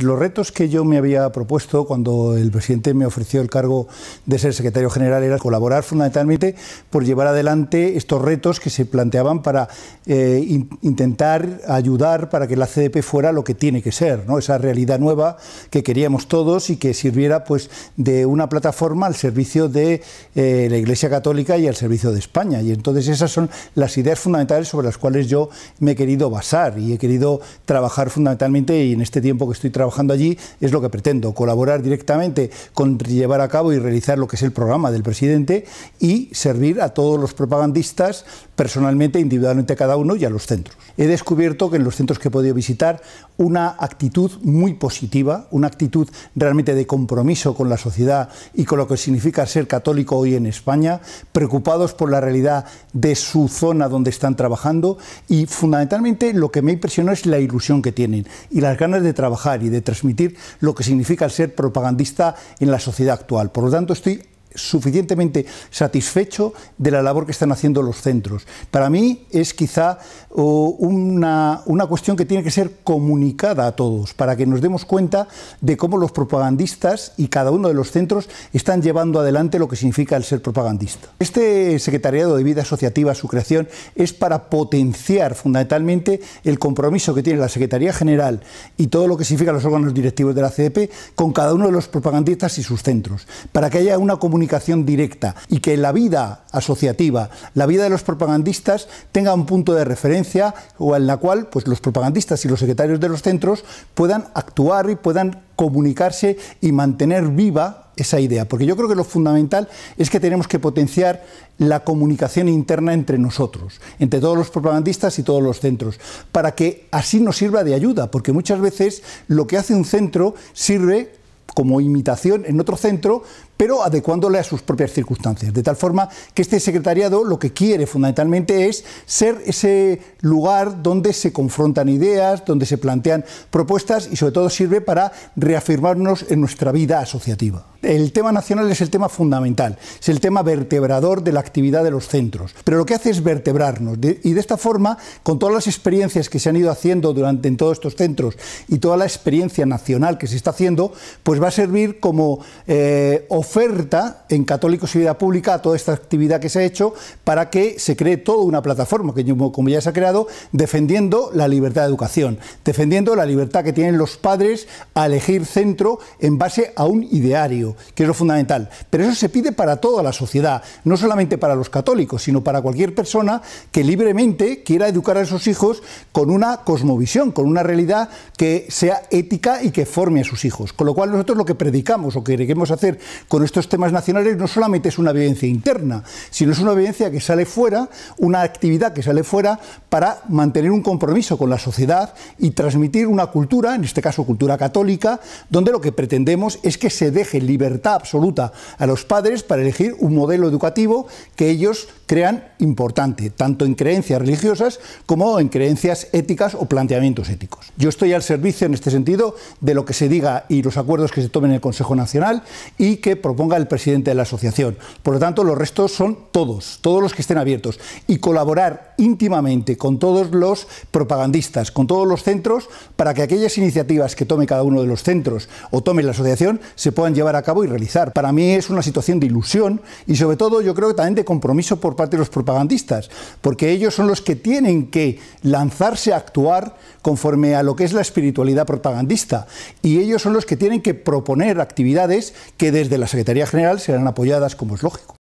Los retos que yo me había propuesto cuando el presidente me ofreció el cargo de ser secretario general era colaborar fundamentalmente por llevar adelante estos retos que se planteaban para eh, intentar ayudar para que la CDP fuera lo que tiene que ser, ¿no? esa realidad nueva que queríamos todos y que sirviera pues, de una plataforma al servicio de eh, la Iglesia Católica y al servicio de España. Y entonces esas son las ideas fundamentales sobre las cuales yo me he querido basar y he querido trabajar fundamentalmente y en este tiempo que estoy trabajando trabajando allí es lo que pretendo, colaborar directamente con llevar a cabo y realizar lo que es el programa del presidente y servir a todos los propagandistas personalmente, individualmente cada uno y a los centros. He descubierto que en los centros que he podido visitar una actitud muy positiva, una actitud realmente de compromiso con la sociedad y con lo que significa ser católico hoy en España, preocupados por la realidad de su zona donde están trabajando y fundamentalmente lo que me impresionó es la ilusión que tienen y las ganas de trabajar y de de transmitir lo que significa el ser propagandista en la sociedad actual. Por lo tanto, estoy suficientemente satisfecho de la labor que están haciendo los centros. Para mí es quizá una, una, cuestión que tiene que ser comunicada a todos para que nos demos cuenta de cómo los propagandistas y cada uno de los centros están llevando adelante lo que significa el ser propagandista. Este Secretariado de Vida Asociativa, su creación, es para potenciar fundamentalmente el compromiso que tiene la Secretaría General y todo lo que significa los órganos directivos de la CDP con cada uno de los propagandistas y sus centros, para que haya una comunicación directa y que la vida asociativa, la vida de los propagandistas tenga un punto de referencia o en la cual pues, los propagandistas y los secretarios de los centros puedan actuar y puedan comunicarse y mantener viva esa idea, porque yo creo que lo fundamental es que tenemos que potenciar la comunicación interna entre nosotros, entre todos los propagandistas y todos los centros, para que así nos sirva de ayuda, porque muchas veces lo que hace un centro sirve como imitación en otro centro, pero adecuándole a sus propias circunstancias. De tal forma que este secretariado lo que quiere fundamentalmente es ser ese lugar donde se confrontan ideas, donde se plantean propuestas y sobre todo sirve para reafirmarnos en nuestra vida asociativa. El tema nacional es el tema fundamental, es el tema vertebrador de la actividad de los centros, pero lo que hace es vertebrarnos y de esta forma, con todas las experiencias que se han ido haciendo durante en todos estos centros y toda la experiencia nacional que se está haciendo, pues va a servir como eh, oferta en Católicos y Vida Pública a toda esta actividad que se ha hecho para que se cree toda una plataforma, que como ya se ha creado, defendiendo la libertad de educación, defendiendo la libertad que tienen los padres a elegir centro en base a un ideario, que es lo fundamental. Pero eso se pide para toda la sociedad, no solamente para los católicos, sino para cualquier persona que libremente quiera educar a sus hijos con una cosmovisión, con una realidad que sea ética y que forme a sus hijos. Con lo cual nosotros lo que predicamos o que queremos hacer con con estos temas nacionales no solamente es una vivencia interna, sino es una vivencia que sale fuera, una actividad que sale fuera para mantener un compromiso con la sociedad y transmitir una cultura, en este caso cultura católica, donde lo que pretendemos es que se deje libertad absoluta a los padres para elegir un modelo educativo que ellos crean importante, tanto en creencias religiosas como en creencias éticas o planteamientos éticos. Yo estoy al servicio en este sentido de lo que se diga y los acuerdos que se tomen en el Consejo Nacional y que, por proponga el presidente de la asociación. Por lo tanto, los restos son todos, todos los que estén abiertos. Y colaborar íntimamente con todos los propagandistas, con todos los centros, para que aquellas iniciativas que tome cada uno de los centros o tome la asociación se puedan llevar a cabo y realizar. Para mí es una situación de ilusión y sobre todo yo creo que también de compromiso por parte de los propagandistas, porque ellos son los que tienen que lanzarse a actuar conforme a lo que es la espiritualidad propagandista y ellos son los que tienen que proponer actividades que desde la Secretaría General serán apoyadas, como es lógico.